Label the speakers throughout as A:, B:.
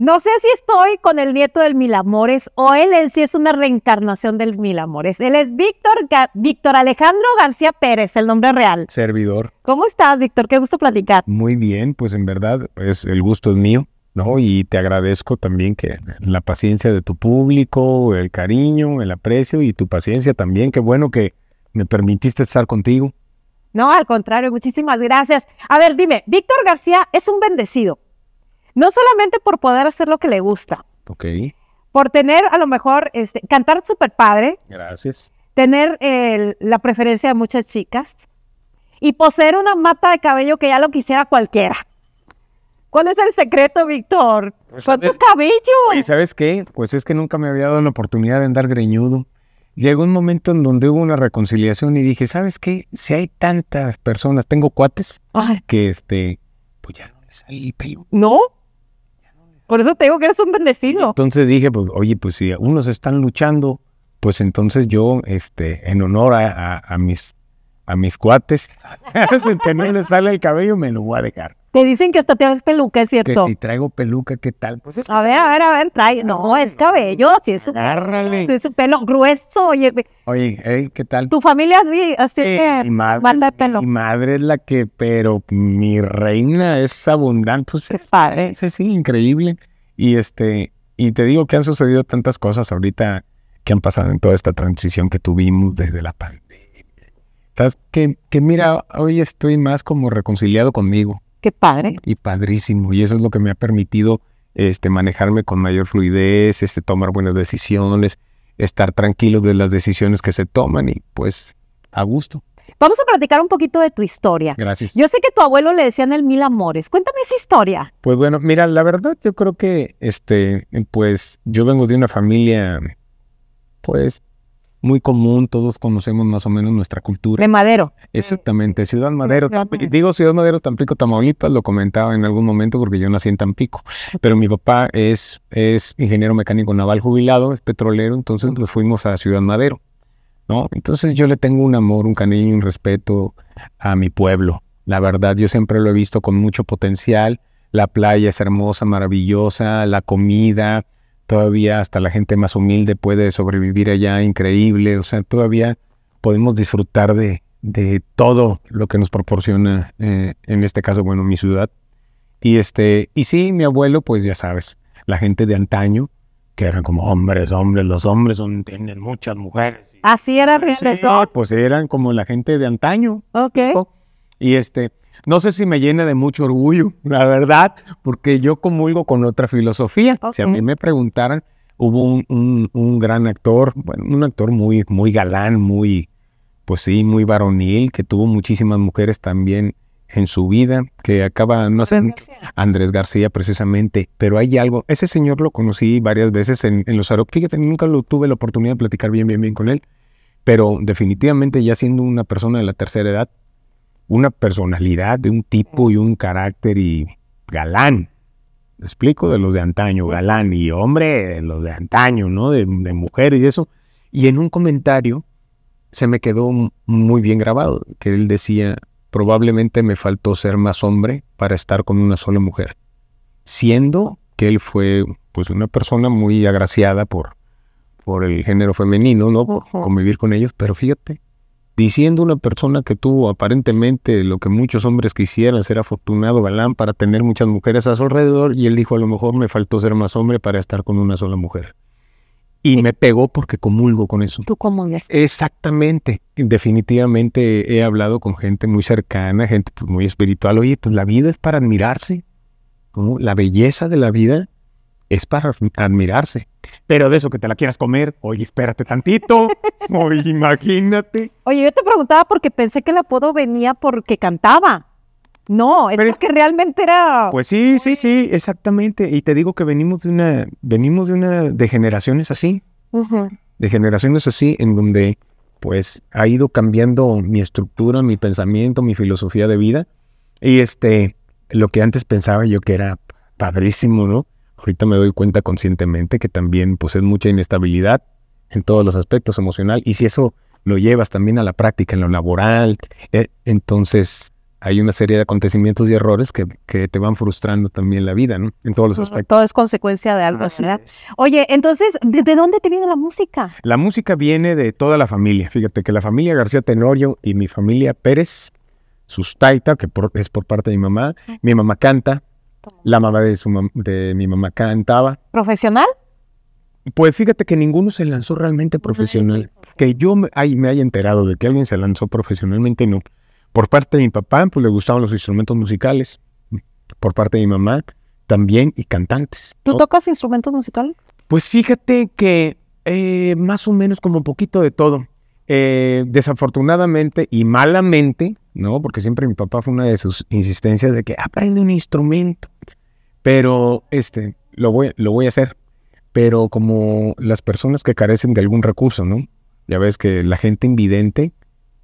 A: No sé si estoy con el nieto del Mil Amores o él, él sí es una reencarnación del Mil Amores. Él es Víctor, Víctor Alejandro García Pérez, el nombre real.
B: Servidor. ¿Cómo estás,
A: Víctor? Qué gusto platicar.
B: Muy bien, pues en verdad, es pues el gusto es mío, ¿no? Y te agradezco también que la paciencia de tu público, el cariño, el aprecio y tu paciencia también. Qué bueno que me permitiste estar contigo.
A: No, al contrario, muchísimas gracias. A ver, dime, Víctor García es un bendecido. No solamente por poder hacer lo que le gusta. Ok. Por tener, a lo mejor, este, cantar super padre.
C: Gracias.
A: Tener eh, la preferencia de muchas chicas. Y poseer una mata de cabello que ya lo quisiera cualquiera. ¿Cuál es el secreto, Víctor?
C: Pues Son tus
B: cabellos. ¿Y sabes qué? Pues es que nunca me había dado la oportunidad de andar greñudo. Llegó un momento en donde hubo una reconciliación y dije, ¿sabes qué? Si hay tantas personas, tengo cuates que este, pues ya no les el ¿No? Por eso te digo que eres un bendecido. Entonces dije, pues, oye, pues si unos están luchando, pues entonces yo, este, en honor a, mis a mis cuates, que no les sale el cabello, me lo voy a dejar.
A: Te dicen que hasta tienes peluca, es cierto. Que si
B: traigo peluca, ¿qué tal? Pues
A: A ver, a ver, a ver, trae. No, es cabello, sí es su, es su pelo grueso,
B: oye. Oye, ¿qué tal? Tu familia sí, así es. que mi madre, es la que, pero mi reina es abundante. Pues es, padre. Sí, sí, increíble. Y este, y te digo que han sucedido tantas cosas ahorita que han pasado en toda esta transición que tuvimos desde la pandemia. Que, que mira, hoy estoy más como reconciliado conmigo Qué padre. Y padrísimo. Y eso es lo que me ha permitido este, manejarme con mayor fluidez, este, tomar buenas decisiones, estar tranquilo de las decisiones que se toman y pues a gusto.
A: Vamos a platicar un poquito de tu historia. Gracias. Yo sé que tu abuelo le decían el mil amores. Cuéntame esa historia.
B: Pues bueno, mira, la verdad yo creo que, este, pues yo vengo de una familia, pues muy común, todos conocemos más o menos nuestra cultura. De Madero. Exactamente, Ciudad Madero. Digo Ciudad Madero, Tampico, Tamaulipas, lo comentaba en algún momento porque yo nací en Tampico, pero mi papá es, es ingeniero mecánico naval jubilado, es petrolero, entonces nos fuimos a Ciudad Madero, ¿no? Entonces yo le tengo un amor, un cariño, y un respeto a mi pueblo. La verdad, yo siempre lo he visto con mucho potencial. La playa es hermosa, maravillosa, la comida, todavía hasta la gente más humilde puede sobrevivir allá, increíble, o sea, todavía podemos disfrutar de, de todo lo que nos proporciona, eh, en este caso, bueno, mi ciudad. Y, este, y sí, mi abuelo, pues ya sabes, la gente de antaño, que eran como hombres, hombres, los hombres son, tienen muchas mujeres.
A: Así era sí,
B: Pues eran como la gente de antaño. Ok. Y este, no sé si me llena de mucho orgullo, la verdad, porque yo comulgo con otra filosofía. Si a mí me preguntaran, hubo un, gran actor, bueno, un actor muy, muy galán, muy, pues sí, muy varonil, que tuvo muchísimas mujeres también en su vida, que acaba, no sé, Andrés García, precisamente, pero hay algo, ese señor lo conocí varias veces en, los aeropuertos, fíjate, nunca lo tuve la oportunidad de platicar bien, bien, bien con él, pero definitivamente ya siendo una persona de la tercera edad, una personalidad de un tipo y un carácter y galán. ¿Me explico? De los de antaño, galán y hombre, de los de antaño, ¿no? De, de mujeres y eso. Y en un comentario se me quedó muy bien grabado, que él decía, probablemente me faltó ser más hombre para estar con una sola mujer, siendo que él fue pues una persona muy agraciada por, por el género femenino, ¿no? Por convivir con ellos, pero fíjate, diciendo una persona que tuvo aparentemente lo que muchos hombres quisieran, ser afortunado, galán, para tener muchas mujeres a su alrededor, y él dijo, a lo mejor me faltó ser más hombre para estar con una sola mujer. Y me pegó porque comulgo con eso. Tú comulgas. Exactamente. Definitivamente he hablado con gente muy cercana, gente pues, muy espiritual. Oye, pues la vida es para admirarse. La belleza de la vida es para admirarse. Pero de eso que te la quieras comer, oye, espérate tantito, oye, imagínate.
A: Oye, yo te preguntaba porque pensé que el apodo venía porque cantaba. No, es Pero es que, realmente era.
B: Pues sí, sí, sí, exactamente. Y te digo que venimos de una, venimos de una, de generaciones así, de generaciones así, en donde, pues, ha ido cambiando mi estructura, mi pensamiento, mi filosofía de vida. Y este, lo que antes pensaba yo que era padrísimo, ¿no? Ahorita me doy cuenta conscientemente que también pues, es mucha inestabilidad en todos los aspectos emocional y si eso lo llevas también a la práctica, en lo laboral, e, entonces hay una serie de acontecimientos y errores que, te van frustrando también la vida, ¿no? En todos los aspectos. Todo es
A: consecuencia de algo, Así Oye, entonces, ¿de, dónde te viene la música?
B: La música viene de toda la familia. Fíjate que la familia García Tenorio y mi familia Pérez, Sustaita, que es por parte de mi mamá, mi mamá canta, la mamá de, mi mamá cantaba. ¿Profesional? Pues fíjate que ninguno se lanzó realmente profesional. Que yo me, me haya enterado de que alguien se lanzó profesionalmente, no. Por parte de mi papá, pues le gustaban los instrumentos musicales. Por parte de mi mamá, también, y cantantes. ¿Tú tocas
A: instrumentos musicales?
B: Pues fíjate que eh, más o menos como un poquito de todo. Eh, desafortunadamente y malamente, ¿no? Porque siempre mi papá fue una de sus insistencias de que aprende un instrumento. Pero este, lo voy, lo voy a hacer. Pero como las personas que carecen de algún recurso, ¿no? Ya ves que la gente invidente,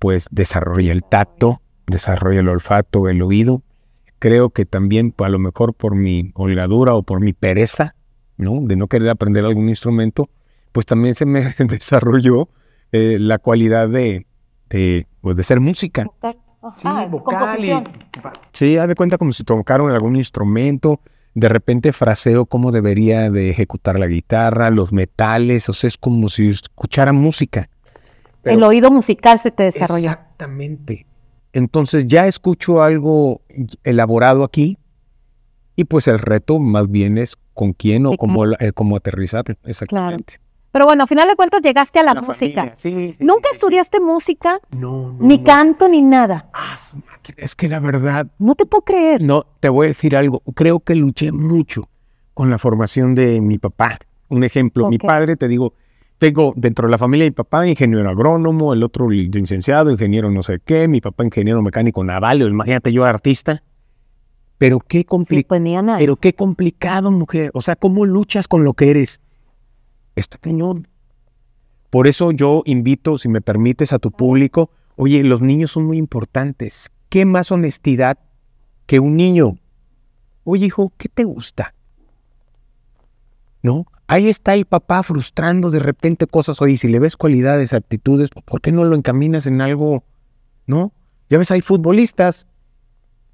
B: pues desarrolla el tacto, desarrolla el olfato, el oído. Creo que también, a lo mejor por mi holgadura o por mi pereza, ¿no? De no querer aprender algún instrumento, pues también se me desarrolló eh, la cualidad de, de, pues de ser música
C: sí, vocal
B: Sí, haz de cuenta como si tocaron algún instrumento. De repente fraseo cómo debería de ejecutar la guitarra, los metales, o sea, es como si escuchara música.
A: el oído musical se te desarrolla.
B: Exactamente. Entonces ya escucho algo elaborado aquí y pues el reto más bien es con quién o eh, cómo, aterrizar. Exactamente.
A: Pero bueno, al final de cuentas llegaste a la, música. ¿Nunca estudiaste música? No, no. Ni canto, ni nada. Ah,
B: es que la verdad. No te puedo creer. No, te voy a decir algo. Creo que luché mucho con la formación de mi papá. Un ejemplo, mi padre, te digo, tengo dentro de la familia mi papá ingeniero agrónomo, el otro licenciado, ingeniero no sé qué, mi papá ingeniero mecánico naval, imagínate yo artista. pero qué complicado, mujer. O sea, ¿cómo luchas con lo que eres? está cañón. Por eso yo invito, si me permites, a tu público, oye, los niños son muy importantes. ¿Qué más honestidad que un niño? Oye, hijo, ¿qué te gusta? ¿No? Ahí está el papá frustrando de repente cosas. Oye, si le ves cualidades, aptitudes, ¿por qué no lo encaminas en algo? ¿No? Ya ves, hay futbolistas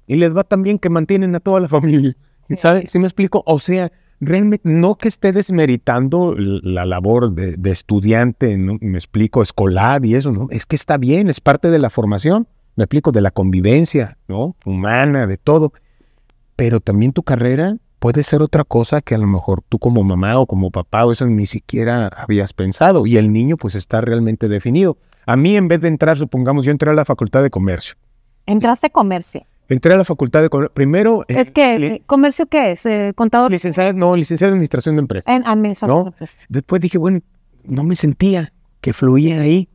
B: y les va tan bien que mantienen a toda la familia. ¿Sabes? ¿Sí me explico? O sea, realmente no que esté desmeritando la labor de, estudiante, me explico, escolar y eso, ¿no? Es que está bien, es parte de la formación, me explico, de la convivencia, ¿no? Humana, de todo. Pero también tu carrera puede ser otra cosa que a lo mejor tú como mamá o como papá o eso ni siquiera habías pensado y el niño pues está realmente definido. A mí en vez de entrar, supongamos, yo entré a la Facultad de Comercio.
A: Entraste a comercio.
B: Entré a la facultad de comercio. Primero. Eh, ¿Es que eh,
A: comercio qué es? Eh,
B: ¿Contador? licenciado no, licenciado en administración de empresas.
A: En
B: Después dije, bueno, no me sentía que fluía ahí.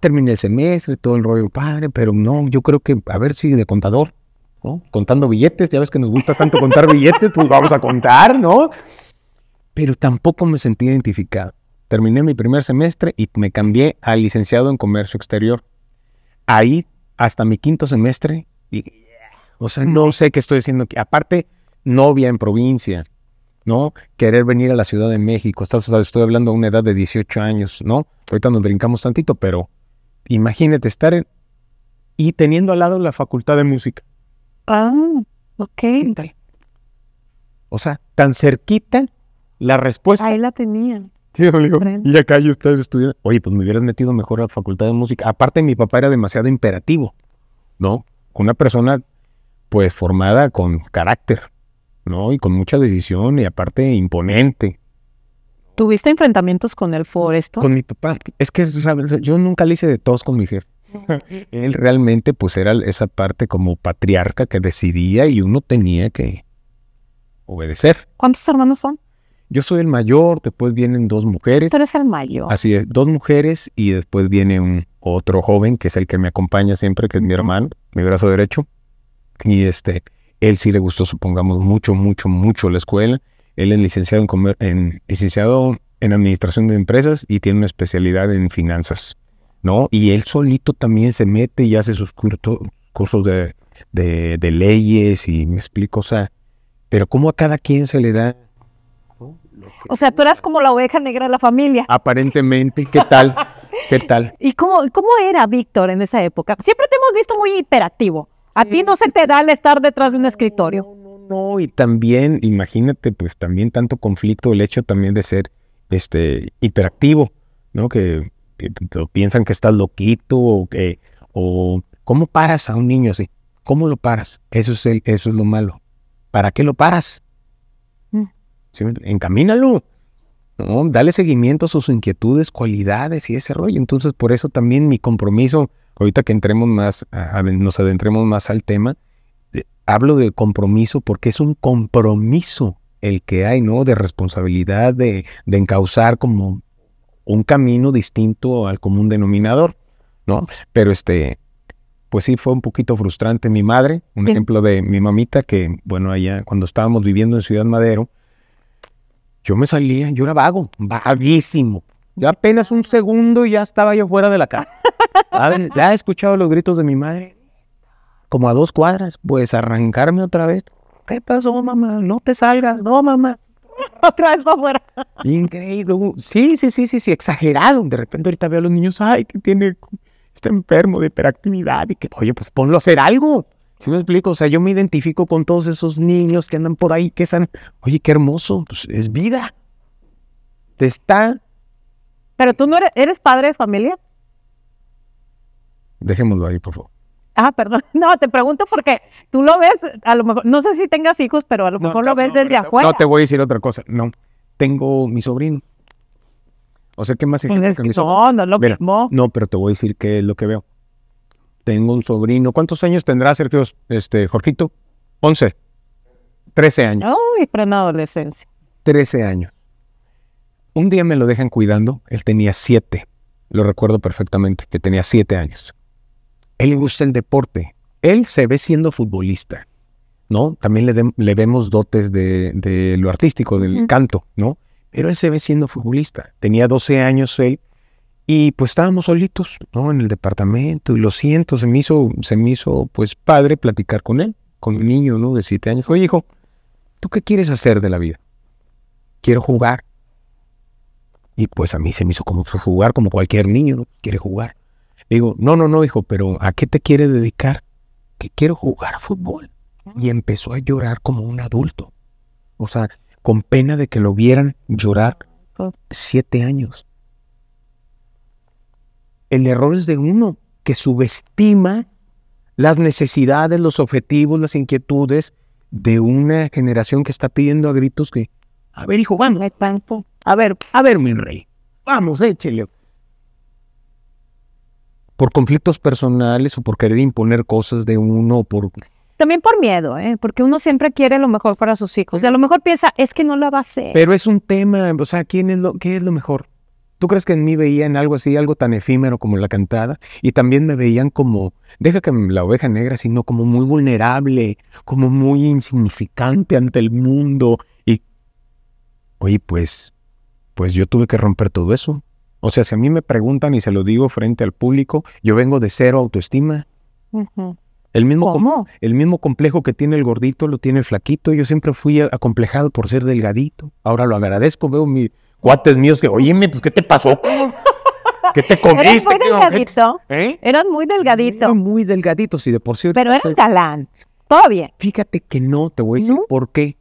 B: Terminé el semestre, todo el rollo padre, pero no, yo creo que, a ver si de contador, ¿no? Contando billetes, ya ves que nos gusta tanto contar billetes, pues vamos a contar, ¿no? Pero tampoco me sentí identificado. Terminé mi primer semestre y me cambié a licenciado en comercio exterior. Ahí, hasta mi quinto semestre, o sea, no sé qué estoy diciendo aquí. Aparte, novia en provincia, ¿no? Querer venir a la Ciudad de México. Estás, estoy hablando a una edad de 18 años, ¿no? Ahorita nos brincamos tantito, pero imagínate estar en, y teniendo al lado la facultad de música.
C: Ah, ok.
B: O sea, tan cerquita la respuesta. Ahí
A: la tenía.
B: Sí, y acá yo estaba estudiando. Oye, pues me hubieras metido mejor a la facultad de música. Aparte, mi papá era demasiado imperativo, ¿no? Una persona pues formada con carácter, ¿no? Y con mucha decisión y aparte imponente.
A: ¿Tuviste enfrentamientos con el Foresto? Con mi
B: papá. Es que yo nunca le hice de tos con mi jefe. Él realmente pues era esa parte como patriarca que decidía y uno tenía que obedecer. ¿Cuántos hermanos son? Yo soy el mayor, después vienen dos mujeres. Tú eres el mayor. Así es, dos mujeres y después viene un otro joven que es el que me acompaña siempre, que es mi hermano, mi brazo derecho. Y este, él sí le gustó, supongamos, mucho, mucho, mucho la escuela. Él es licenciado en, licenciado en administración de empresas y tiene una especialidad en finanzas, ¿no? Y él solito también se mete y hace sus cursos de, leyes y me explico, o sea, pero cómo a cada quien se le da...
A: O sea, tú eras como la oveja negra de la familia.
B: Aparentemente, ¿qué tal? ¿Qué tal?
A: ¿Y cómo, cómo era Víctor en esa época? Siempre te hemos visto muy hiperactivo. A ti no se te da el estar detrás de un escritorio. No,
B: no, y también, imagínate, pues también tanto conflicto el hecho también de ser este hiperactivo, ¿no? Que, piensan que estás loquito o que o cómo paras a un niño así. ¿Cómo lo paras? Eso es el, eso es lo malo. ¿Para qué lo paras? Mm. Encamínalo. Dale seguimiento a sus inquietudes, cualidades y ese rollo. Entonces, por eso también mi compromiso ahorita que entremos más, nos adentremos más al tema, eh, hablo de compromiso porque es un compromiso el que hay, ¿no? De responsabilidad, de, de encauzar como un camino distinto al común denominador, ¿no? Pero este, pues sí, fue un poquito frustrante mi madre, un ejemplo de mi mamita que, bueno, allá cuando estábamos viviendo en Ciudad Madero, yo me salía, yo era vago, vaguísimo, yo apenas un segundo y ya estaba yo fuera
C: de la casa. Ya he escuchado los gritos de mi madre. Como a dos cuadras, pues arrancarme otra vez. ¿Qué pasó, mamá? No te salgas, no, mamá. Otra vez va afuera. Increíble. Sí, sí, sí, sí, sí, exagerado. De repente ahorita veo a los niños, ay,
B: que tiene, está enfermo de hiperactividad. Y que, oye, pues ponlo a hacer algo. Si me explico? O sea, yo me identifico con todos esos niños que andan por ahí, que están, oye, qué hermoso, pues es vida. Te está
A: pero tú no eres, eres padre de familia.
B: Dejémoslo ahí, por favor.
A: Ah, perdón. No, te pregunto porque tú lo ves, a lo mejor, no sé si tengas hijos, pero a lo mejor lo ves desde afuera. No, te
B: voy a decir otra cosa. No, tengo mi sobrino. O sea, ¿qué más pues que mi No, no lo mismo. No, pero te voy a decir qué es lo que veo. Tengo un sobrino. ¿Cuántos años tendrá, Sergio, este, Jorgito? Once. Trece años.
A: Uy, prena adolescencia.
B: Trece años. Un día me lo dejan cuidando, él tenía siete, lo recuerdo perfectamente, que tenía siete años. Él gusta el deporte, él se ve siendo futbolista, ¿no? También le, vemos dotes de, lo artístico, del canto, ¿no? Pero él se ve siendo futbolista. Tenía 12 años él y pues estábamos solitos, ¿no? En el departamento y lo siento, se me hizo, se me hizo pues padre platicar con él, con un niño, ¿no? De siete años. Oye, hijo, ¿tú qué quieres hacer de la vida? Quiero jugar. Y pues a mí se me hizo como jugar como cualquier niño, ¿no? Quiere jugar. digo, no, no, no, hijo, pero ¿a qué te quiere dedicar? Que quiero jugar fútbol. Y empezó a llorar como un adulto. O sea, con pena de que lo vieran llorar oh. siete años. El error es de uno, que subestima las necesidades, los objetivos, las inquietudes de una generación que está pidiendo a gritos que, a ver, hijo,
C: vamos. A ver, a ver, mi rey, vamos, échele.
B: Por conflictos personales o por querer imponer cosas de uno, por...
A: También por miedo, ¿eh? porque uno siempre quiere lo mejor para sus hijos. Y a lo mejor piensa, es que no lo va a hacer. Pero
B: es un tema, o sea, ¿quién es lo, ¿qué es lo mejor? ¿Tú crees que en mí veían algo así, algo tan efímero como la cantada? Y también me veían como, deja que la oveja negra, sino como muy vulnerable, como muy insignificante ante el mundo. Y, oye, pues, pues yo tuve que romper todo eso. O sea, si a mí me preguntan y se lo digo frente al público, yo vengo de cero autoestima. El mismo, ¿Cómo? el mismo complejo que tiene el gordito lo tiene el flaquito. Yo siempre fui acomplejado por ser delgadito. Ahora lo agradezco, veo mis cuates míos que, oye, pues, ¿qué te pasó? ¿Qué te comiste? Eran muy
C: delgadito. ¿Eh? Eran muy delgadito. Eran muy delgaditos y de por sí. Pero eran galán. Todo bien. Fíjate que no, te voy a decir por qué.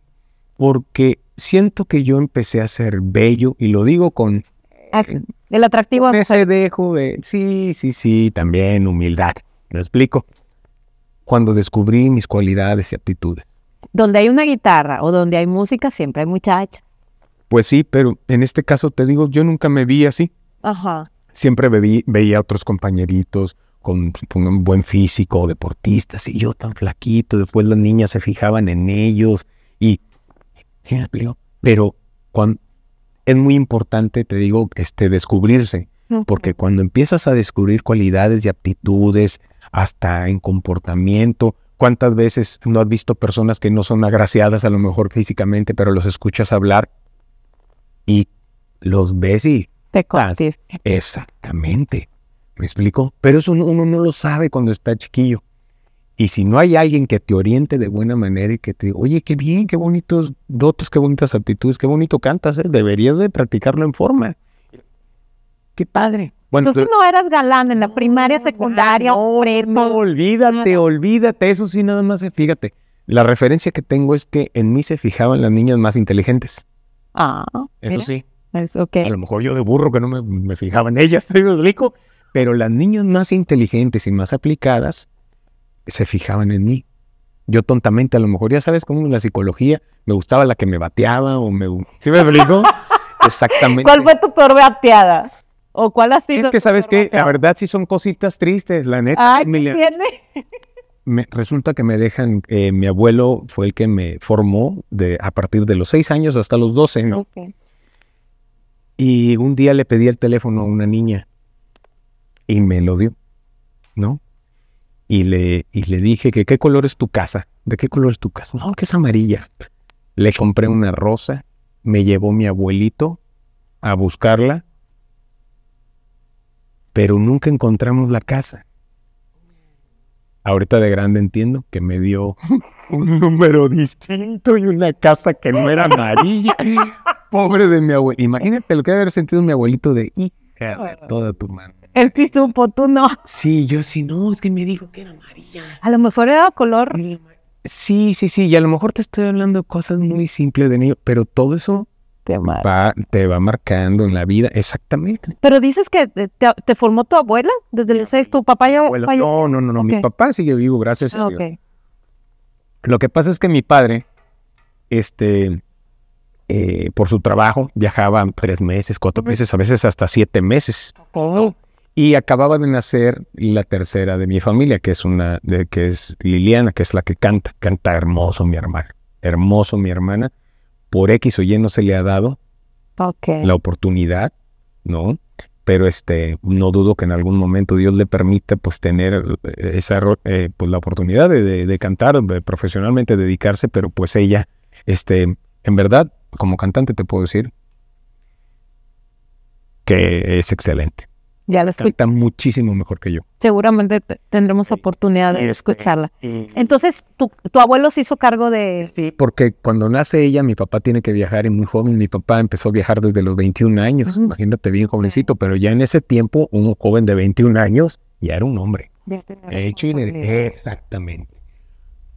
C: Porque siento que yo
B: empecé a ser bello y lo digo con... Ah, El atractivo. Me de... Sí, sí, sí, también humildad. ¿Me explico? Cuando descubrí mis cualidades y aptitudes.
A: Donde hay una guitarra o donde hay música, siempre hay muchachas.
B: Pues sí, pero en este caso te digo, yo nunca me vi así. Ajá. Siempre veía otros compañeritos con, un buen físico, deportistas, y yo tan flaquito. Después las niñas se fijaban en ellos y ejemplo, pero cuando, es muy importante, te digo, este, descubrirse, porque cuando empiezas a descubrir cualidades y aptitudes, hasta en comportamiento, cuántas veces no has visto personas que no son agraciadas a lo mejor físicamente, pero los escuchas hablar y los ves y... Te clases Exactamente. ¿Me explico? Pero eso uno no lo sabe cuando está chiquillo. Y si no hay alguien que te oriente de buena manera y que te oye, qué bien, qué bonitos dotes, qué bonitas aptitudes, qué bonito cantas, ¿eh? deberías de practicarlo en forma. Qué padre. Entonces no
A: eras galán en la primaria, secundaria, no, hermano No,
B: olvídate, olvídate, eso sí nada más, eh, fíjate. La referencia que tengo es que en mí se fijaban las niñas más inteligentes.
C: Ah. Eso sí.
B: A lo mejor yo de burro que no me, me fijaba en ellas, estoy rico. Pero las niñas más inteligentes y más aplicadas se fijaban en mí. Yo tontamente, a lo mejor ya sabes cómo la psicología, me gustaba la que me bateaba o me... ¿Sí me explico? Exactamente. ¿Cuál
A: fue tu peor bateada? ¿O cuál ha sido? Es que,
B: ¿sabes que La verdad sí son cositas tristes, la neta. Ay, ¿qué me, resulta que me dejan, eh, mi abuelo fue el que me formó de, a partir de los seis años hasta los 12, ¿no? Y un día le pedí el teléfono a una niña y me lo dio, ¿no? y le, y le dije que qué color es tu casa, de qué color es tu casa. No, que es amarilla. Le compré una rosa, me llevó mi abuelito a buscarla, pero nunca encontramos la casa. Ahorita de grande entiendo que me dio un número distinto y una casa que no era amarilla. Pobre de mi abuelito. Imagínate lo que debe haber sentido mi abuelito de hija de toda tu mano.
C: El
A: un un tú no.
B: Sí, yo sí, no, es que me dijo que
A: era amarilla. A lo mejor era color.
B: Sí, sí, sí, y a lo mejor te estoy hablando cosas muy simples de niño, pero todo eso te va, te va marcando en la vida, exactamente.
A: Pero dices que eh, te, formó tu abuela desde los seis, tu papá ya No,
B: no, no, mi papá sigue vivo, gracias a ah, Lo que pasa es que mi padre, este, eh, por su trabajo, viajaba tres meses, cuatro meses, a veces hasta siete meses. Y acababa de nacer la tercera de mi familia, que es una, de, que es Liliana, que es la que canta, canta hermoso mi hermana, hermoso mi hermana. Por X o Y no se le ha dado la oportunidad, ¿no? Pero este, no dudo que en algún momento Dios le permita pues tener eh, esa eh, pues, la oportunidad de, cantar profesionalmente, dedicarse, pero pues ella, este, en verdad, como cantante te puedo decir que es excelente ya lo escuché. muchísimo mejor que yo.
A: Seguramente tendremos oportunidad de este, escucharla. Entonces, ¿tu, abuelo se hizo cargo de...? Sí,
B: porque cuando nace ella, mi papá tiene que viajar y muy joven. Mi papá empezó a viajar desde los 21 años. Imagínate, bien jovencito. Pero ya en ese tiempo, un joven de 21 años ya era un hombre. hecho Exactamente.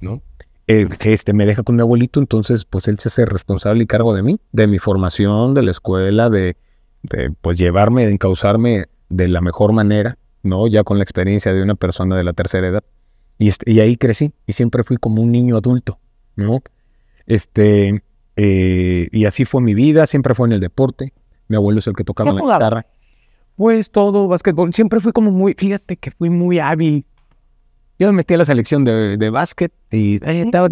B: ¿No? Eh, este, me deja con mi abuelito, entonces pues él se hace responsable y cargo de mí, de mi formación, de la escuela, de, de pues llevarme, de encauzarme de la mejor manera, ¿no? Ya con la experiencia de una persona de la tercera edad. Y, este, y ahí crecí y siempre fui como un niño adulto, ¿no? Este, eh, y así fue mi vida, siempre fue en el deporte. Mi abuelo es el que tocaba la guitarra.
C: Pues todo, básquetbol. Siempre fui como muy,
B: fíjate que fui muy hábil. Yo me metí a la selección de, básquet y ahí estaba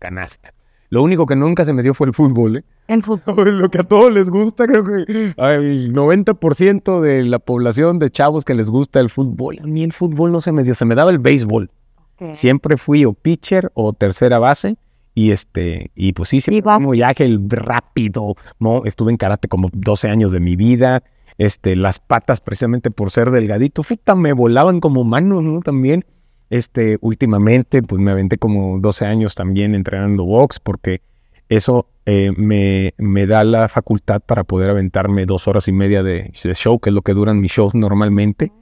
B: canasta. Lo único que nunca se me dio fue el fútbol, ¿eh? El fútbol. Lo que a todos les gusta, creo que el 90% de la población de chavos que les gusta el fútbol. A mí el fútbol no se me dio, se me daba el béisbol. Siempre fui o pitcher o tercera base. Y este, y pues sí, siempre muy ágil, rápido, ¿no? Estuve en karate como 12 años de mi vida. Este, las patas, precisamente por ser delgadito, puta, me volaban como manos, ¿no? También. Este, últimamente, pues me aventé como 12 años también entrenando box, porque eso eh, me, da la facultad para poder aventarme dos horas y media de, show, que es lo que duran mis shows normalmente.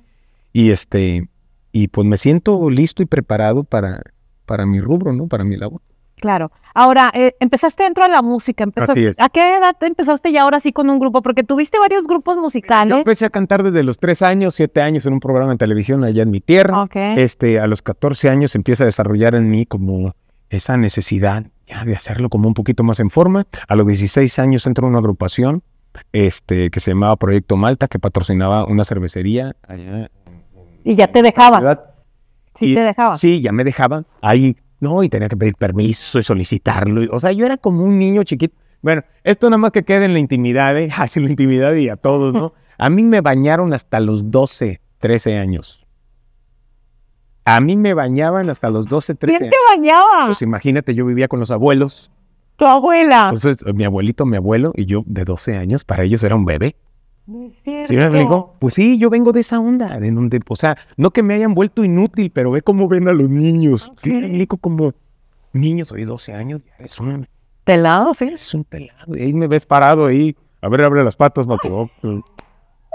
B: Y este, y pues me siento listo y preparado para, para mi rubro, ¿no? Para mi labor.
A: Claro. Ahora, eh, empezaste dentro de la música. ¿A qué edad empezaste ya ahora sí con un grupo? Porque tuviste varios grupos musicales. Yo
B: empecé a cantar desde los tres años, siete años en un programa de televisión allá en mi tierra. Este, a los 14 años empieza a desarrollar en mí como esa necesidad ya de hacerlo como un poquito más en forma. A los 16 años entro en una agrupación este, que se llamaba Proyecto Malta, que patrocinaba una cervecería allá. y ya te dejaba.
C: Sí, te dejaba. Sí,
B: ya me dejaban. Ahí no, y tenía que pedir permiso y solicitarlo. o sea, yo era como un niño chiquito. Bueno, esto nada más que quede en la intimidad, ¿eh? Así la intimidad y a todos, ¿no? A mí me bañaron hasta los 12, 13 años. A mí me bañaban hasta los 12, 13 ¿Quién te bañaba? Pues imagínate, yo vivía con los abuelos. Tu abuela. Entonces, mi abuelito, mi abuelo y yo de 12 años, para ellos era un bebé.
C: ¿Sí me
B: Pues sí, yo vengo de esa onda, ¿De donde, o sea, no que me hayan vuelto inútil, pero ve cómo ven a los niños. Sí, me explico como niños, hoy 12 años, ya es un
C: pelado, sí. Es un pelado,
B: y ahí me ves parado ahí, a ver, abre las patas, no, oh, pues,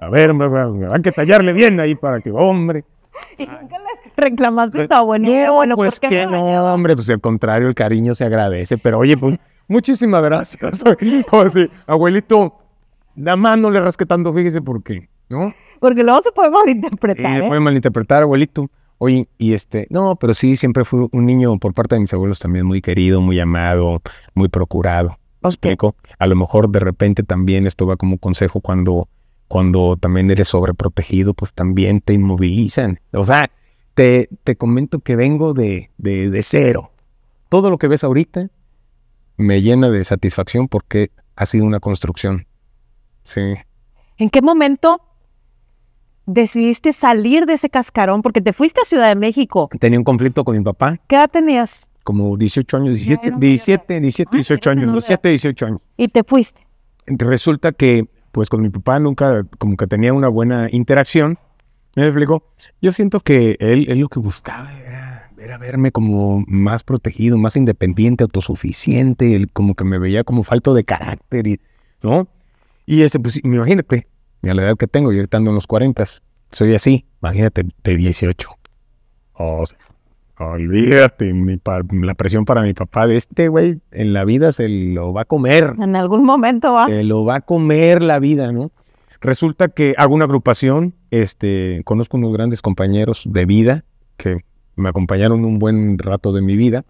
B: a ver, me, van a tallarle bien ahí para que, hombre. ¿Y
A: nunca le reclamaste pues que
B: hombre, pues al contrario, el cariño se agradece, pero oye, pues muchísimas gracias. abuelito, Nada más no le rasque tanto, fíjese por qué, ¿no?
A: Porque luego se puede malinterpretar. Se ¿eh? puede
B: malinterpretar, abuelito. Oye, y este, no, pero sí, siempre fui un niño por parte de mis abuelos también muy querido, muy amado, muy procurado. explico? A lo mejor de repente también esto va como consejo cuando, cuando también eres sobreprotegido, pues también te inmovilizan. O sea, te, te comento que vengo de, de cero. Todo lo que ves ahorita me llena de satisfacción porque ha sido una construcción Sí.
A: ¿En qué momento decidiste salir de ese cascarón? Porque te fuiste a Ciudad de México.
B: Tenía un conflicto con mi papá. ¿Qué edad tenías? Como 18 años, 17, 17, 18 años, 17, 18 años. ¿Y te fuiste? Resulta que, pues con mi papá nunca, como que tenía una buena interacción. Me explico. Yo siento que él, él lo que buscaba era, era, verme como más protegido, más independiente, autosuficiente, él como que me veía como falto de carácter y, ¿no? Y este, pues imagínate, a la edad que tengo, yo estando en los 40, soy así, imagínate, de 18. olvídate, la presión para mi papá de este güey en la vida se lo va a comer.
A: En algún momento va. Se
B: lo va a comer la vida, ¿no? Resulta que hago una agrupación, este, conozco unos grandes compañeros de vida que me acompañaron un buen rato de mi vida,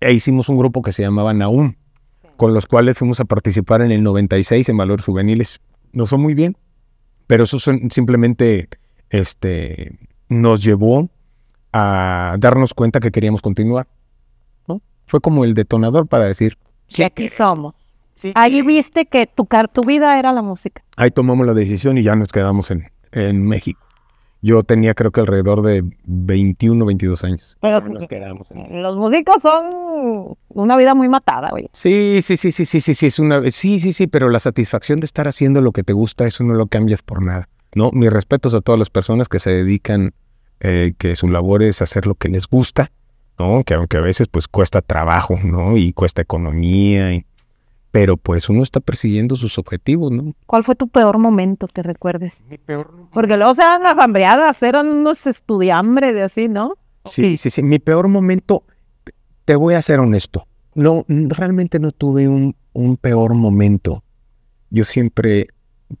B: e hicimos un grupo que se llamaba Naum con los cuales fuimos a participar en el 96 en Valores Juveniles. Nos son muy bien, pero eso son, simplemente este, nos llevó a darnos cuenta que queríamos continuar. ¿no? Fue como el detonador para decir, sí, aquí
A: somos. Sí. Ahí viste que tu, tu vida era la música.
B: Ahí tomamos la decisión y ya nos quedamos en México. Yo tenía creo que alrededor de 21 22 años.
A: los músicos son una vida muy matada, güey.
B: Sí, sí, sí, sí, sí, sí, sí, es una... sí, sí, sí, pero la satisfacción de estar haciendo lo que te gusta, eso no lo cambias por nada. No, mis respetos a todas las personas que se dedican, eh, que su labor es hacer lo que les gusta, ¿no? Que aunque a veces pues cuesta trabajo, ¿no? Y cuesta economía y pero pues uno está persiguiendo sus objetivos, ¿no?
A: ¿Cuál fue tu peor momento que recuerdes? Mi peor Porque luego se dan las hambreadas, eran unos estudiambres de así, ¿no?
B: Sí, sí, sí. Mi peor momento, te voy a ser honesto. No, realmente no tuve un, peor momento. Yo siempre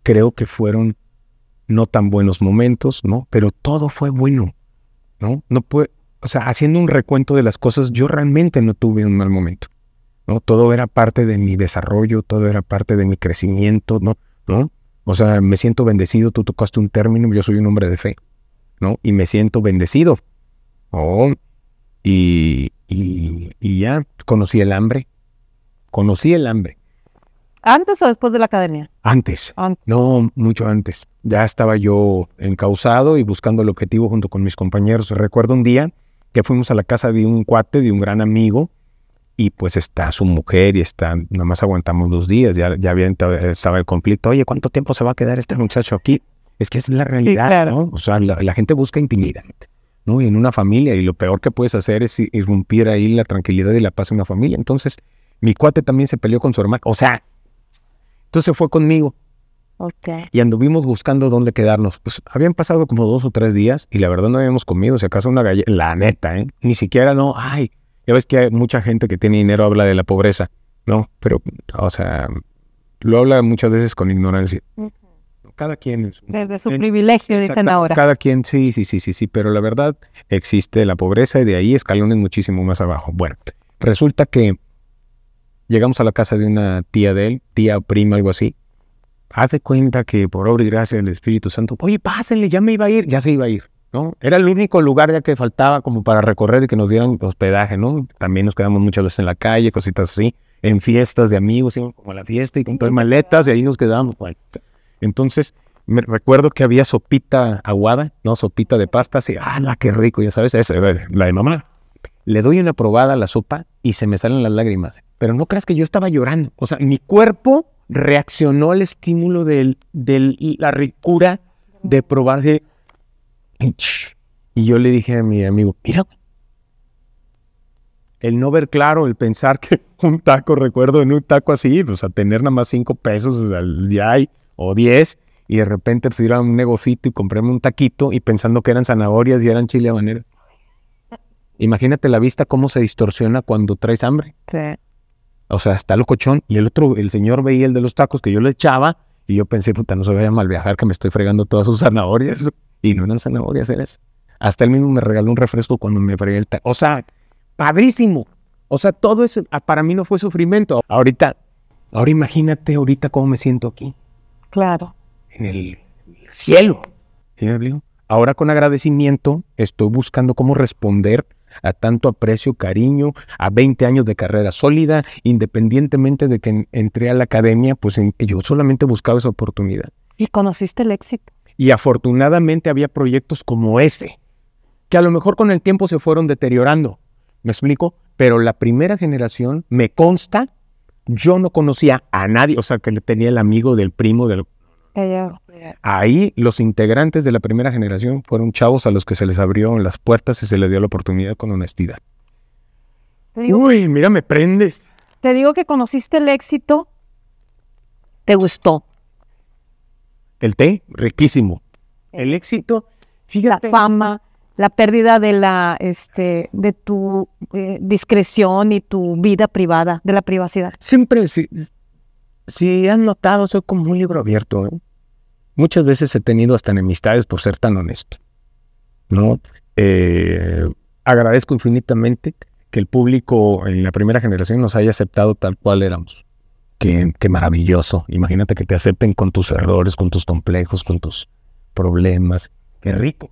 B: creo que fueron no tan buenos momentos, ¿no? Pero todo fue bueno, ¿no? No o sea, haciendo un recuento de las cosas, yo realmente no tuve un mal momento. Todo era parte de mi desarrollo, todo era parte de mi crecimiento, ¿no? O sea, me siento bendecido, tú tocaste un término, yo soy un hombre de fe, ¿no? Y me siento bendecido. Oh, y, ya conocí el hambre, conocí el hambre.
A: ¿Antes o después de la academia?
B: Antes. antes. No, mucho antes. Ya estaba yo encausado y buscando el objetivo junto con mis compañeros. Recuerdo un día que fuimos a la casa de un cuate, de un gran amigo, y pues está su mujer y está, nada más aguantamos dos días, ya, ya había estaba el conflicto, oye, ¿cuánto tiempo se va a quedar este muchacho aquí? Es que es la realidad, ¿no? O sea, la, gente busca intimidad, ¿no? Y en una familia, y lo peor que puedes hacer es irrumpir ahí la tranquilidad y la paz de una familia. Entonces, mi cuate también se peleó con su hermano, o sea, entonces fue conmigo. Okay. Y anduvimos buscando dónde quedarnos. Pues habían pasado como dos o tres días y la verdad no habíamos comido, se si acaso una galleta, la neta, ¿eh? Ni siquiera no, ay, ya ves que hay mucha gente que tiene dinero habla de la pobreza, ¿no? Pero, o sea, lo habla muchas veces con ignorancia. Cada quien.
A: Desde su privilegio, dicen ahora. Cada
B: quien, sí, sí, sí, sí, sí, pero la verdad existe la pobreza y de ahí escalones muchísimo más abajo. Bueno, resulta que llegamos a la casa de una tía de él, tía prima, algo así. Haz de cuenta que por obra y gracia del Espíritu Santo, oye, pásenle, ya me iba a ir, ya se iba a ir. Era el único lugar ya que faltaba como para recorrer y que nos dieran hospedaje, ¿no? También nos quedamos muchas veces en la calle, cositas así, en fiestas de amigos, como a la fiesta y con todas maletas y ahí nos quedábamos. Pues. Entonces, me recuerdo que había sopita aguada, ¿no? Sopita de pasta, así, ¡ah, qué rico! Ya sabes, esa era la de mamá. Le doy una probada a la sopa y se me salen las lágrimas. Pero no creas que yo estaba llorando. O sea, mi cuerpo reaccionó al estímulo de la ricura de probarse y yo le dije a mi amigo, mira, el no ver claro, el pensar que un taco, recuerdo en un taco así, o pues, sea, tener nada más cinco pesos o sea, ya o diez, y de repente pues, ir a un negocito y comprarme un taquito y pensando que eran zanahorias y eran chile habanero. Imagínate la vista cómo se distorsiona cuando traes hambre. Sí. O sea, está locochón. Y el otro, el señor veía el de los tacos que yo le echaba y yo pensé, puta, no se vaya a mal viajar que me estoy fregando todas sus zanahorias. Y no eran zanahorias, hacer eso. Hasta él mismo me regaló un refresco cuando me fregué el O sea, padrísimo. O sea, todo eso ah, para mí no fue sufrimiento. Ahorita, ahora imagínate ahorita cómo me siento aquí. Claro. En el, cielo. ¿Sí me ahora con agradecimiento estoy buscando cómo responder a tanto aprecio, cariño, a 20 años de carrera sólida, independientemente de que entré a la academia, pues yo solamente buscaba esa oportunidad.
A: Y conociste el éxito.
B: Y afortunadamente había proyectos como ese, que a lo mejor con el tiempo se fueron deteriorando. ¿Me explico? Pero la primera generación, me consta, yo no conocía a nadie, o sea, que tenía el amigo del primo del... Ahí los integrantes de la primera generación fueron chavos a los que se les abrieron las puertas y se les dio la oportunidad con honestidad. Uy, mira, me prendes.
A: Te digo que conociste el éxito, te gustó,
B: el té, riquísimo. El éxito,
A: fíjate. La fama, la pérdida de la, este, de tu eh, discreción y tu vida privada, de la privacidad.
C: Siempre, si, han
B: notado, soy como un libro abierto. ¿eh? Muchas veces he tenido hasta enemistades por ser tan honesto. ¿no? Eh, agradezco infinitamente que el público en la primera generación nos haya aceptado tal cual éramos. Qué, maravilloso. Imagínate que te acepten con tus errores, con tus complejos, con tus problemas. Qué rico,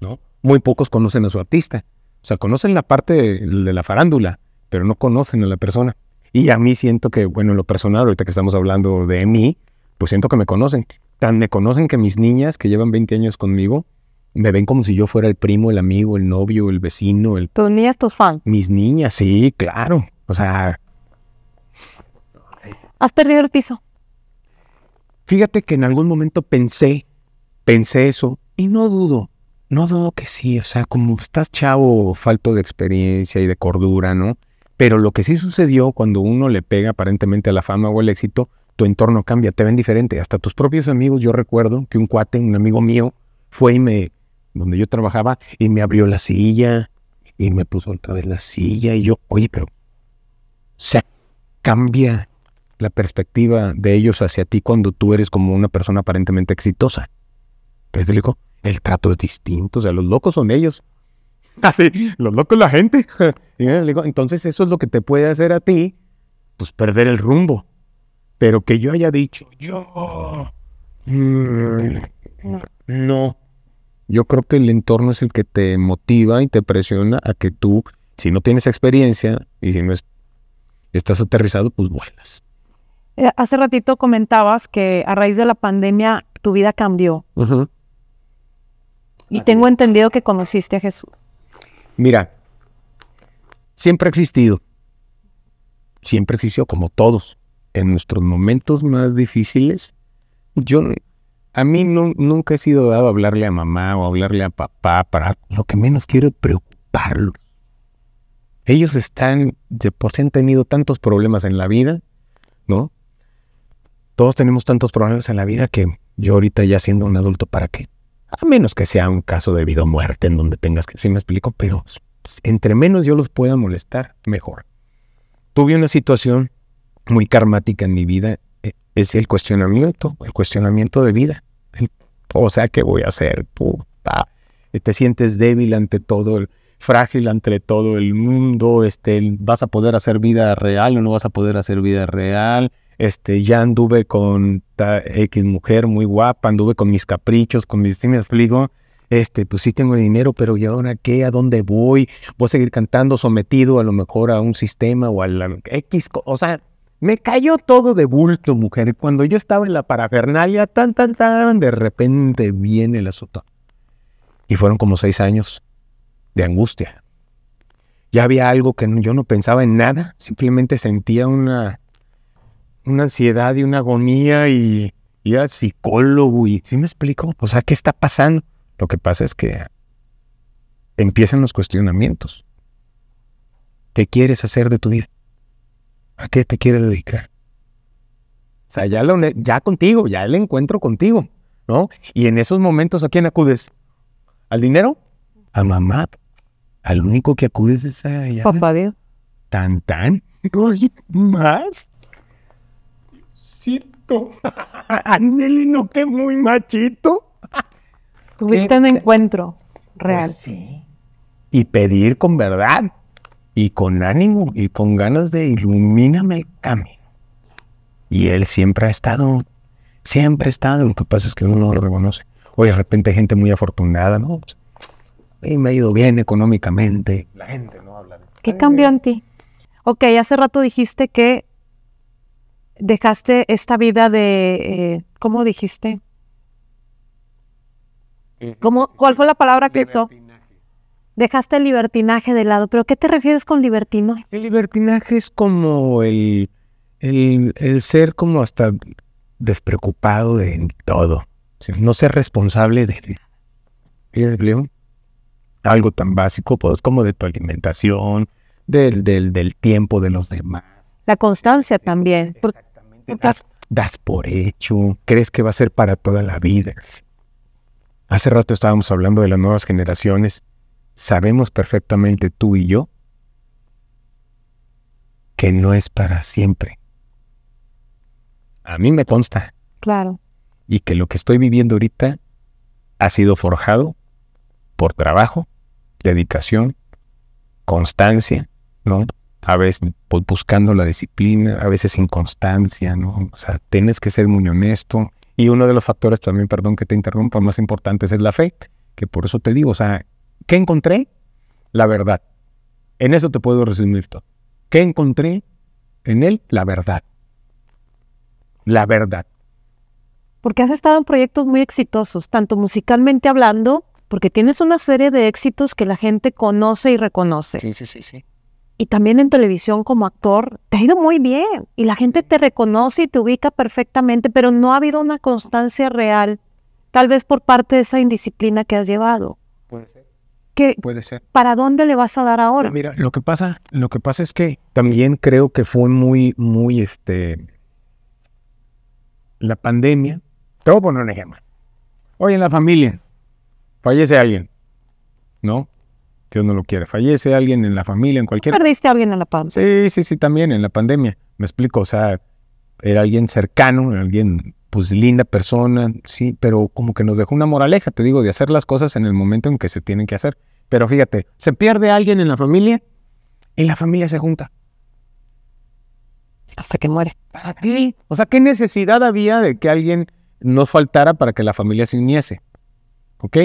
B: ¿no? Muy pocos conocen a su artista. O sea, conocen la parte de, la farándula, pero no conocen a la persona. Y a mí siento que, bueno, en lo personal, ahorita que estamos hablando de mí, pues siento que me conocen. Tan me conocen que mis niñas, que llevan 20 años conmigo, me ven como si yo fuera el primo, el amigo, el novio, el vecino, el...
A: ¿Tus niñas, tus fans?
B: Mis niñas, sí, claro. O sea,
A: ¿Has perdido el piso?
B: Fíjate que en algún momento pensé, pensé eso, y no dudo, no dudo que sí, o sea, como estás chavo, falto de experiencia y de cordura, ¿no? Pero lo que sí sucedió cuando uno le pega aparentemente a la fama o al éxito, tu entorno cambia, te ven diferente. Hasta tus propios amigos, yo recuerdo que un cuate, un amigo mío, fue y me, donde yo trabajaba, y me abrió la silla, y me puso otra vez la silla, y yo, oye, pero, se sea, cambia la perspectiva de ellos hacia ti cuando tú eres como una persona aparentemente exitosa. le digo, El trato es distinto, o sea, los locos son ellos. Así, los locos la gente. Entonces eso es lo que te puede hacer a ti, pues perder el rumbo. Pero que yo haya dicho,
C: yo...
B: Mm, no. Yo creo que el entorno es el que te motiva y te presiona a que tú, si no tienes experiencia y si no estás aterrizado, pues vuelas.
A: Eh, hace ratito comentabas que a raíz de la pandemia tu vida cambió. Y tengo entendido que conociste a Jesús.
B: Mira, siempre ha existido. Siempre existió, como todos. En nuestros momentos más difíciles, yo a mí nunca he sido dado a hablarle a mamá o hablarle a papá para lo que menos quiero es preocuparlos. Ellos están, de por sí han tenido tantos problemas en la vida, ¿no? Todos tenemos tantos problemas en la vida que yo ahorita ya siendo un adulto, ¿para qué? A menos que sea un caso de vida o muerte en donde tengas que, sí me explico, pero entre menos yo los pueda molestar, mejor. Tuve una situación muy karmática en mi vida, eh, es el cuestionamiento, el cuestionamiento de vida. O sea, ¿qué voy a hacer? Te sientes débil ante todo, frágil ante todo el mundo, este, vas a poder hacer vida real o no vas a poder hacer vida real este, ya anduve con X mujer muy guapa, anduve con mis caprichos, con mis, si me este, pues sí tengo el dinero, pero ¿y ahora qué? ¿A dónde voy? ¿Voy a seguir cantando sometido a lo mejor a un sistema o a la X? O sea, me cayó todo de bulto, mujer. Cuando yo estaba en la parafernalia, tan, tan, tan, de repente viene el azotón. Y fueron como seis años de angustia. Ya había algo que yo no pensaba en nada, simplemente sentía una una ansiedad y una agonía y, y al psicólogo y ¿sí me explico? O sea, ¿qué está pasando? Lo que pasa es que empiezan los cuestionamientos. ¿Qué quieres hacer de tu vida? ¿A qué te quieres dedicar? O sea, ya, contigo, ya el encuentro contigo, ¿no? Y en esos momentos, ¿a quién acudes? ¿Al dinero? A mamá. Al único que acudes es a Papá Dios. Tan,
C: tan. ¿Más? machito. no que muy machito. Tuviste un encuentro real. Pues sí.
B: Y pedir con verdad y con ánimo y con ganas de ilumíname el camino. Y él siempre ha estado, siempre ha estado. Lo que pasa es que uno no lo reconoce. Hoy de repente hay gente muy afortunada, ¿no? Y me ha ido bien económicamente. La gente
A: no ¿Qué cambió en ti? Ok, hace rato dijiste que dejaste esta vida de, eh, ¿cómo dijiste? ¿Cómo, ¿Cuál fue la palabra que usó? Dejaste el libertinaje de lado, pero ¿qué te refieres con libertino?
B: El libertinaje es como el, el, el ser como hasta despreocupado en todo, no ser responsable de Algo tan básico pues, como de tu alimentación, del, del, del tiempo de los demás
A: la constancia también. das,
B: das por hecho, crees que va a ser para toda la vida. Hace rato estábamos hablando de las nuevas generaciones. Sabemos perfectamente tú y yo que no es para siempre. A mí me consta. Claro. Y que lo que estoy viviendo ahorita ha sido forjado por trabajo, dedicación, constancia, ¿no? a veces pues, buscando la disciplina, a veces inconstancia, ¿no? O sea, tienes que ser muy honesto. Y uno de los factores también, perdón que te interrumpa, más importantes es la fe, que por eso te digo, o sea, ¿qué encontré? La verdad. En eso te puedo resumir todo. ¿Qué encontré en él? La verdad. La verdad.
A: Porque has estado en proyectos muy exitosos, tanto musicalmente hablando, porque tienes una serie de éxitos que la gente conoce y reconoce. Sí, sí, sí, sí y también en televisión como actor, te ha ido muy bien y la gente te reconoce y te ubica perfectamente, pero no ha habido una constancia real, tal vez por parte de esa indisciplina que has llevado.
C: Puede ser. ¿Qué, Puede ser.
A: ¿Para dónde le vas a dar pues ahora?
C: Mira,
B: lo que pasa, lo que pasa es que también creo que fue muy, muy, este, la pandemia. Te voy a poner un ejemplo. Hoy en la familia fallece alguien, ¿no? Dios no lo quiere, fallece alguien en la familia, en cualquier...
A: ¿Perdiste a alguien en la
B: pandemia? Sí, sí, sí, también en la pandemia. Me explico, o sea, era alguien cercano, alguien, pues, linda persona, sí, pero como que nos dejó una moraleja, te digo, de hacer las cosas en el momento en que se tienen que hacer. Pero fíjate, se pierde alguien en la familia y la familia se junta. Hasta que muere. ¿Para qué? O sea, ¿qué necesidad había de que alguien nos faltara para que la familia se uniese? ¿Ok?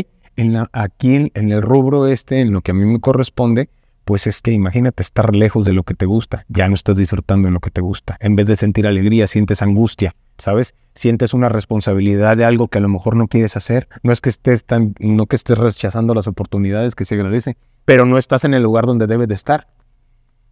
B: aquí en, el rubro este, en lo que a mí me corresponde, pues es que imagínate estar lejos de lo que te gusta, ya no estás disfrutando en lo que te gusta. En vez de sentir alegría, sientes angustia, ¿sabes? Sientes una responsabilidad de algo que a lo mejor no quieres hacer. No es que estés tan, no que estés rechazando las oportunidades que se agradecen, pero no estás en el lugar donde debes de estar.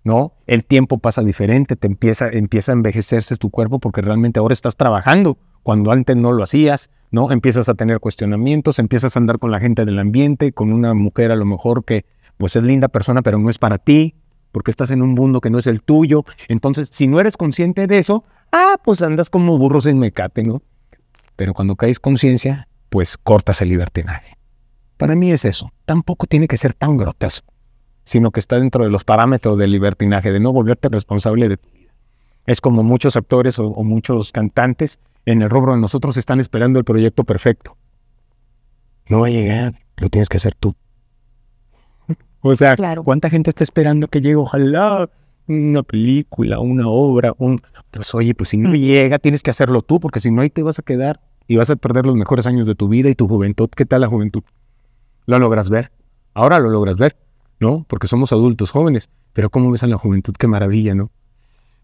B: ¿No? El tiempo pasa diferente, te empieza, empieza a envejecerse tu cuerpo porque realmente ahora estás trabajando cuando antes no lo hacías, ¿no? Empiezas a tener cuestionamientos, empiezas a andar con la gente del ambiente, con una mujer a lo mejor que pues es linda persona, pero no es para ti, porque estás en un mundo que no es el tuyo. Entonces, si no eres consciente de eso, ah, pues andas como burros en mecate, ¿no? Pero cuando caes conciencia, pues cortas el libertinaje. Para mí es eso. Tampoco tiene que ser tan grotesco, sino que está dentro de los parámetros del libertinaje, de no volverte responsable de tu vida. Es como muchos actores o, o muchos cantantes en el robro nosotros están esperando el proyecto perfecto. No va a llegar, lo tienes que hacer tú. O sea, ¿cuánta gente está esperando que llegue? Ojalá una película, una obra, un... Pues oye, pues si no mm. llega, tienes que hacerlo tú, porque si no ahí te vas a quedar y vas a perder los mejores años de tu vida y tu juventud. ¿Qué tal la juventud? Lo logras ver. Ahora lo logras ver, ¿no? Porque somos adultos jóvenes. Pero ¿cómo ves a la juventud? Qué maravilla, ¿no?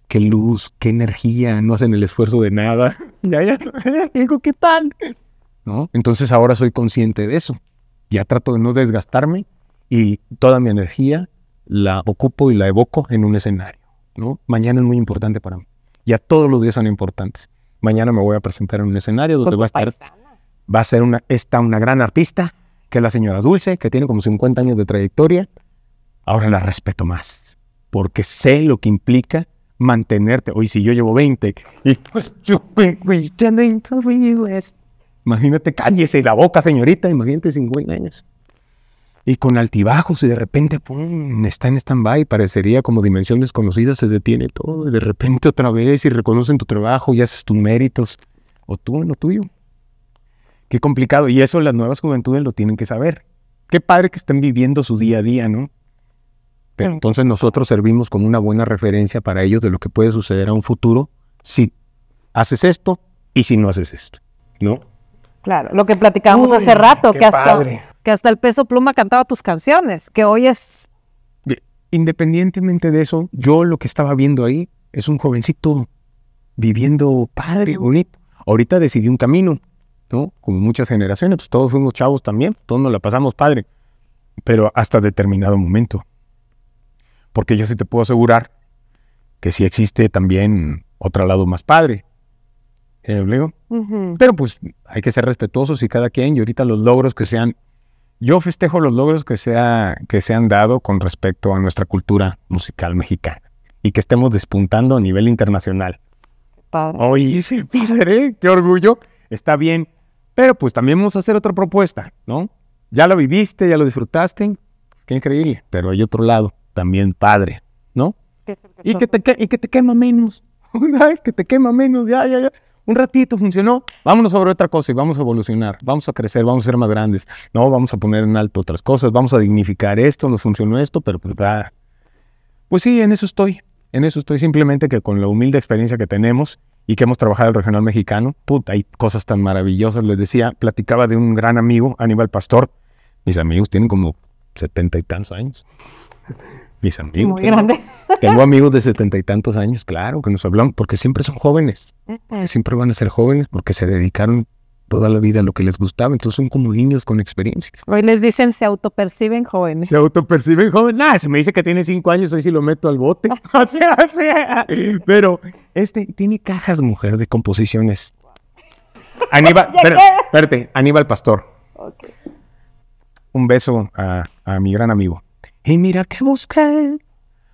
B: qué luz, qué energía, no hacen el esfuerzo de nada.
C: Ya, ya, digo, ¿qué tal?
B: ¿No? Entonces ahora soy consciente de eso. Ya trato de no desgastarme y toda mi energía la ocupo y la evoco en un escenario. ¿no? Mañana es muy importante para mí. Ya todos los días son importantes. Mañana me voy a presentar en un escenario donde va a estar, va a ser una, esta una gran artista, que es la señora Dulce, que tiene como 50 años de trayectoria. Ahora la respeto más, porque sé lo que implica mantenerte. Hoy si yo llevo 20 y pues, pues. Imagínate, cállese la boca, señorita, imagínate 50 años. Y con altibajos y de repente, pum, está en stand-by, parecería como dimensión desconocida, se detiene todo y de repente otra vez y reconocen tu trabajo y haces tus méritos, o tú en lo tuyo. Qué complicado, y eso las nuevas juventudes lo tienen que saber. Qué padre que estén viviendo su día a día, ¿no? Pero entonces nosotros servimos como una buena referencia para ellos de lo que puede suceder a un futuro si haces esto y si no haces esto, ¿no?
A: Claro, lo que platicamos hace rato, que hasta, el peso pluma cantaba tus canciones, que hoy es...
B: Independientemente de eso, yo lo que estaba viendo ahí es un jovencito viviendo padre, bonito. Ahorita decidí un camino, ¿no? Como muchas generaciones, pues, todos fuimos chavos también, todos nos la pasamos padre, pero hasta determinado momento porque yo sí te puedo asegurar que sí existe también otro lado más padre. ¿Eh, pero pues hay que ser respetuosos y cada quien, y ahorita los logros que sean, yo festejo los logros que, sea, que se han dado con respecto a nuestra cultura musical mexicana y que estemos despuntando a nivel internacional. Padre. Oye, sí, padre, ¿eh? qué orgullo, está bien, pero pues también vamos a hacer otra propuesta, ¿no? Ya lo viviste, ya lo disfrutaste, qué increíble, pero hay otro lado también padre, ¿no?
C: Y que, te, y que te quema menos. Una vez que te quema menos, ya, ya, ya. Un ratito funcionó,
B: vámonos sobre otra cosa y vamos a evolucionar, vamos a crecer, vamos a ser más grandes, no, vamos a poner en alto otras cosas, vamos a dignificar esto, nos funcionó esto, pero pues, nada. Ah. pues sí, en eso estoy, en eso estoy simplemente que con la humilde experiencia que tenemos y que hemos trabajado en el regional mexicano, puta, hay cosas tan maravillosas, les decía, platicaba de un gran amigo, Aníbal Pastor, mis amigos tienen como setenta y tantos años. Mis amigos. Muy grande. Tengo amigos de setenta y tantos años, claro, que nos hablan, porque siempre son jóvenes. Siempre van a ser jóvenes porque se dedicaron toda la vida a lo que les gustaba. Entonces son como niños con experiencia.
A: Hoy les dicen, se autoperciben jóvenes.
B: Se autoperciben jóvenes. Nada, se me dice que tiene cinco años, hoy sí lo meto al bote. Así, así. Pero este tiene cajas, mujer, de composiciones. Aníbal, espérate, espérate Aníbal Pastor. Un
C: beso a mi gran amigo. Y mira que busqué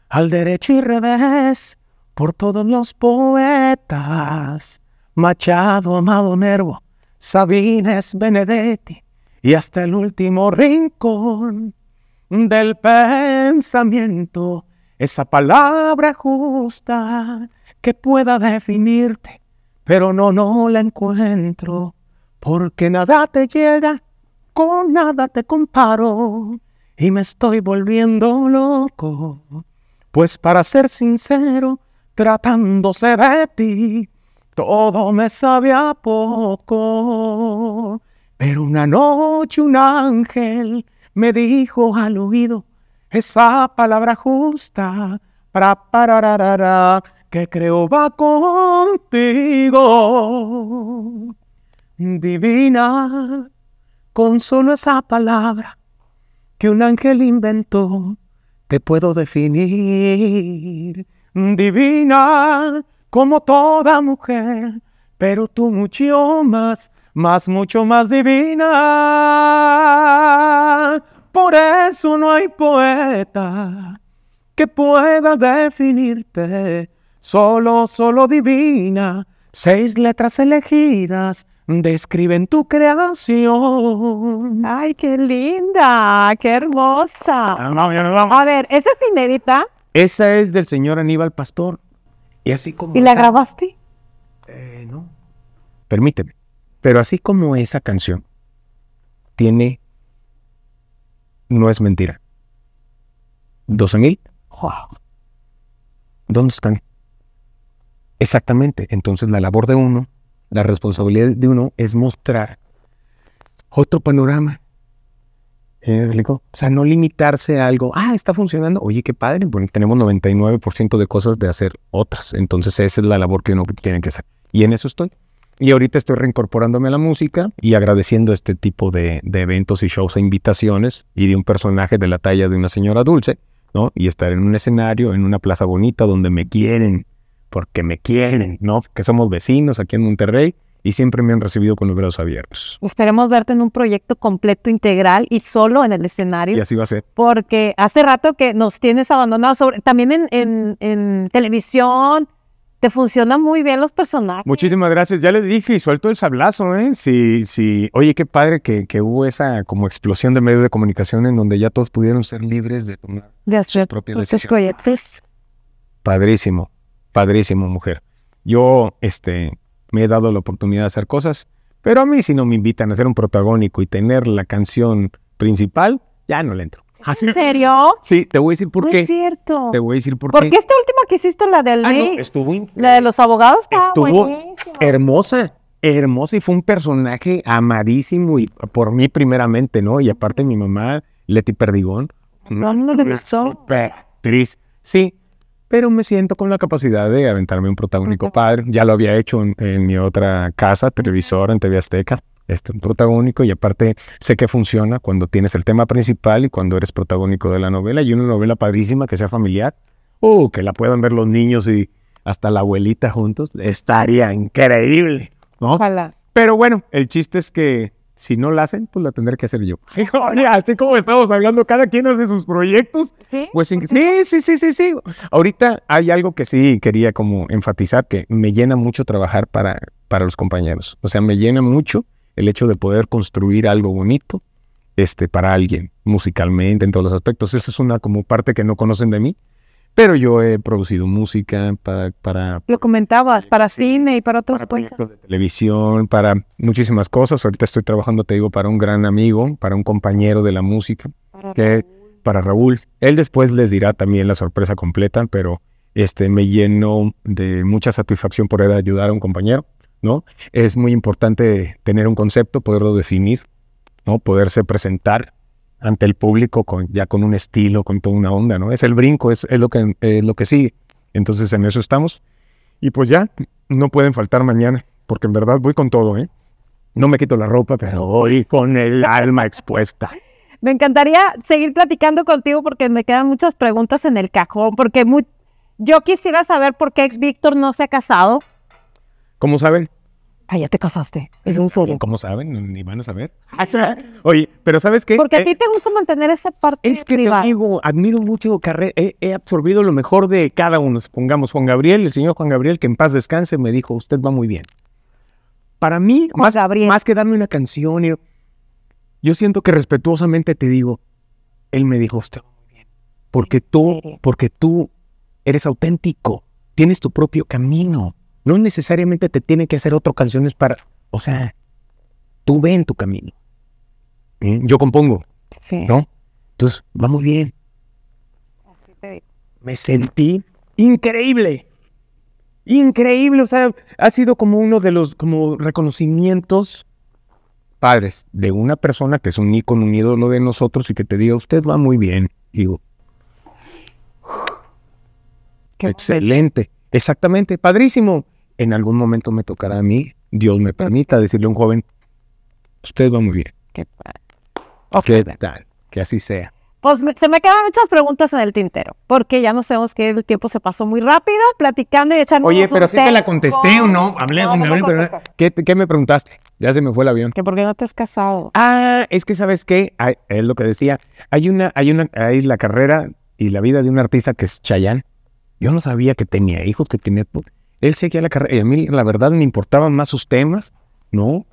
C: al derecho y revés por todos los poetas. Machado, Amado Nervo, Sabines, Benedetti y hasta el último rincón del pensamiento. Esa palabra justa que pueda definirte, pero no, no la encuentro, porque nada te llega, con nada te comparo y me estoy volviendo loco. Pues para ser sincero, tratándose de ti, todo me sabía poco. Pero una noche un ángel me dijo al oído esa palabra justa, para para que creo va contigo. Divina, con solo esa palabra que un ángel inventó, te puedo definir. Divina como toda mujer, pero tú mucho más, más, mucho más divina. Por eso no hay poeta que pueda definirte. Solo, solo divina, seis letras elegidas describen tu creación. Ay, qué linda, qué hermosa. A ver, ¿esa es inédita? Esa es del señor Aníbal Pastor. Y así como. ¿Y la grabaste? Eh,
B: no. Permíteme. Pero así como esa canción tiene. No es mentira. Dos mil. Wow. ¿Dónde están? Exactamente. Entonces la labor de uno la responsabilidad de uno es mostrar otro panorama. O sea, no limitarse a algo, ah, está funcionando, oye, qué padre, bueno, tenemos 99% de cosas de hacer otras, entonces esa es la labor que uno tiene que hacer. Y en eso estoy. Y ahorita estoy reincorporándome a la música y agradeciendo este tipo de, de eventos y shows e invitaciones y de un personaje de la talla de una señora dulce, ¿no? Y estar en un escenario, en una plaza bonita donde me quieren, porque me quieren, ¿no? Que somos vecinos aquí en Monterrey y siempre me han recibido con los brazos abiertos.
A: Esperemos verte en un proyecto completo, integral y solo en el escenario. Y así va a ser. Porque hace rato que nos tienes abandonado sobre, también en, televisión. Te funcionan muy bien los personajes.
B: Muchísimas gracias. Ya les dije y suelto el sablazo, ¿eh? Sí, sí. Oye, qué padre que, hubo esa como explosión de medios de comunicación en donde ya todos pudieron ser libres de tomar
C: de hacer sus proyectos.
B: Padrísimo padrísimo, mujer. Yo este, me he dado la oportunidad de hacer cosas, pero a mí si no me invitan a ser un protagónico y tener la canción principal, ya no le entro. ¿En serio? Sí, te voy a decir por qué. Es
A: cierto. Te
B: voy a decir por qué. Porque esta
A: última que hiciste, la del ah, no, estuvo la de los abogados, estuvo
B: hermosa, hermosa y fue un personaje amadísimo y por mí primeramente, ¿no? Y aparte mi mamá, Leti Perdigón, no, no, no, actriz. Sí, pero me siento con la capacidad de aventarme un protagónico padre. Ya lo había hecho en, mi otra casa, televisora, en TV Azteca. Este, un protagónico y aparte sé que funciona cuando tienes el tema principal y cuando eres protagónico de la novela y una novela padrísima que sea familiar o uh, que la puedan ver los niños y hasta la abuelita juntos, estaría increíble, Ojalá. Pero bueno, el chiste es que si no la hacen, pues la tendré que hacer yo. así como estamos hablando, cada quien hace sus proyectos. Sí, pues sí, sí, sí, sí, sí. Ahorita hay algo que sí quería como enfatizar, que me llena mucho trabajar para, para los compañeros. O sea, me llena mucho el hecho de poder construir algo bonito este, para alguien, musicalmente, en todos los aspectos. Esa es una como parte que no conocen de mí pero yo he producido música para... para
A: Lo comentabas, para este, cine y para otros para
B: televisión, para muchísimas cosas. Ahorita estoy trabajando, te digo, para un gran amigo, para un compañero de la música, para que Raúl. para Raúl. Él después les dirá también la sorpresa completa, pero este me lleno de mucha satisfacción poder ayudar a un compañero, ¿no? Es muy importante tener un concepto, poderlo definir, ¿no? Poderse presentar ante el público con, ya con un estilo, con toda una onda, ¿no? Es el brinco, es, es lo, que, es lo que sigue. Entonces en eso estamos. Y pues ya, no pueden faltar mañana, porque en verdad voy con todo, ¿eh? No me quito la ropa, pero voy con el alma expuesta.
A: Me encantaría seguir platicando contigo porque me quedan muchas preguntas en el cajón, porque muy... yo quisiera saber por qué ex Víctor no se ha casado.
B: Como saben, Ah, ya te casaste. Es un sueño. ¿Cómo saben? Ni van a saber. Oye, pero ¿sabes qué? Porque a eh, ti te gusta mantener esa parte Es que te digo, admiro mucho, he, he absorbido lo mejor de cada uno. pongamos Juan Gabriel, el señor Juan Gabriel, que en paz descanse, me dijo, usted va muy bien. Para mí, más, que darme una canción, yo, yo siento que respetuosamente te digo, él me dijo, usted va muy bien. Porque tú, porque tú eres auténtico, tienes tu propio camino no necesariamente te tiene que hacer otras canciones para, o sea, tú ven en tu camino. ¿Eh? Yo compongo, sí. ¿no?
C: Entonces, muy bien. Así Me sentí increíble. Increíble, o sea, ha sido como uno de los como reconocimientos
B: padres de una persona que es un ícono, un ídolo de nosotros y que te diga, usted va muy bien. Digo, excelente. Exactamente, padrísimo. En algún momento me tocará a mí, Dios me permita, decirle a un joven, usted va muy bien. Qué, padre. ¿Qué tal? Que así sea.
A: Pues se me quedan muchas preguntas en el tintero, porque ya no sabemos que el tiempo se pasó muy rápido platicando y echando. Oye, pero si sí te la contesté o no. Hablé, no,
B: ¿Qué, me preguntaste? Ya se me fue el avión. Que por qué no te has casado. Ah, es que sabes qué, es lo que decía. Hay una, hay una, hay la carrera y la vida de un artista que es Chayanne. Yo no sabía que tenía hijos, que tenía... Él seguía la carrera y a mí la verdad me importaban más sus temas, ¿no?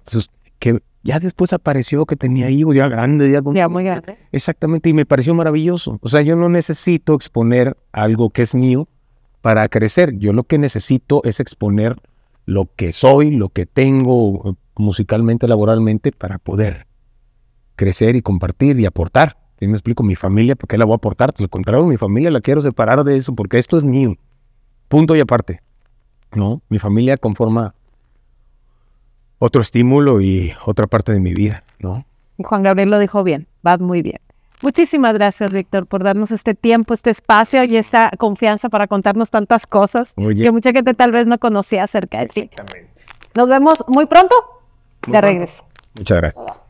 B: que ya después apareció que tenía hijos ya grandes, ya, ya muy grande. Exactamente, y me pareció maravilloso. O sea, yo no necesito exponer algo que es mío para crecer. Yo lo que necesito es exponer lo que soy, lo que tengo musicalmente, laboralmente, para poder crecer y compartir y aportar. Y me explico, mi familia, ¿por qué la voy a aportar? Pues, al contrario, mi familia la quiero separar de eso porque esto es mío. Punto y aparte. ¿No? Mi familia conforma otro estímulo y otra parte de mi vida, ¿no?
A: Juan Gabriel lo dijo bien, va muy bien. Muchísimas gracias, Víctor, por darnos este tiempo, este espacio y esta confianza para contarnos tantas cosas que mucha gente tal vez no conocía acerca de ti. Exactamente. Nos vemos muy pronto. de regreso.
C: Muchas gracias.